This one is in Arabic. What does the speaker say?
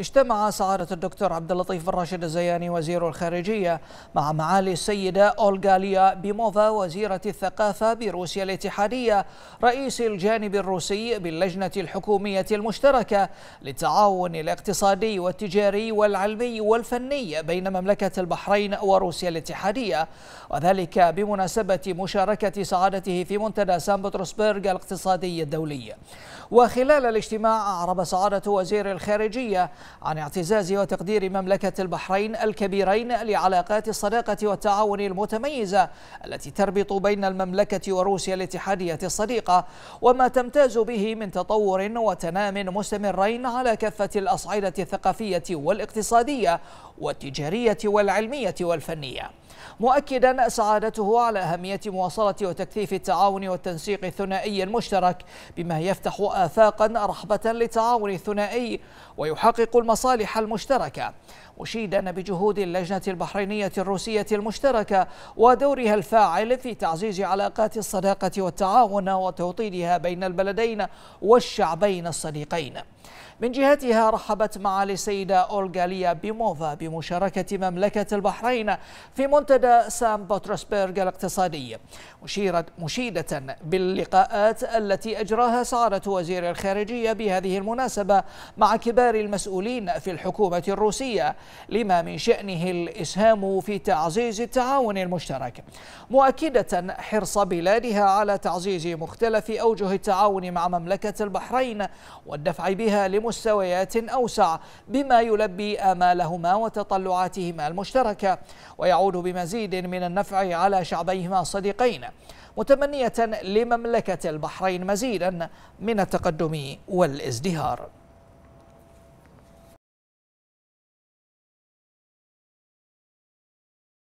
اجتمع سعادة الدكتور عبد اللطيف الراشد الزياني وزير الخارجية مع معالي السيدة ليا بيموفا وزيرة الثقافة بروسيا الاتحادية رئيس الجانب الروسي باللجنة الحكومية المشتركة للتعاون الاقتصادي والتجاري والعلمي والفني بين مملكة البحرين وروسيا الاتحادية وذلك بمناسبة مشاركة سعادته في منتدى سان بطرسبرغ الاقتصادي الدولي وخلال الاجتماع أعرب سعادة وزير الخارجية عن اعتزاز وتقدير مملكة البحرين الكبيرين لعلاقات الصداقة والتعاون المتميزة التي تربط بين المملكة وروسيا الاتحادية الصديقة وما تمتاز به من تطور وتنام مستمرين على كافة الأصعدة الثقافية والاقتصادية والتجارية والعلمية والفنية مؤكدا سعادته على أهمية مواصلة وتكثيف التعاون والتنسيق الثنائي المشترك بما يفتح آفاقا رحبة للتعاون الثنائي ويحقق المصالح المشتركة مشيدا بجهود اللجنة البحرينية الروسية المشتركة ودورها الفاعل في تعزيز علاقات الصداقة والتعاون وتوطيدها بين البلدين والشعبين الصديقين من جهتها رحبت معالي السيدة أولغاليا بيموفا بمشاركة مملكة البحرين في منتدى سان بطرسبرغ الاقتصادي مشيرة مشيدة باللقاءات التي أجراها سعادة وزير الخارجية بهذه المناسبة مع كبار المسؤولين في الحكومة الروسية لما من شأنه الإسهام في تعزيز التعاون المشترك مؤكدة حرص بلادها على تعزيز مختلف أوجه التعاون مع مملكة البحرين والدفع بها بها لمستويات أوسع بما يلبي آمالهما وتطلعاتهما المشتركة ويعود بمزيد من النفع على شعبيهما الصديقين متمنية لمملكة البحرين مزيدا من التقدم والازدهار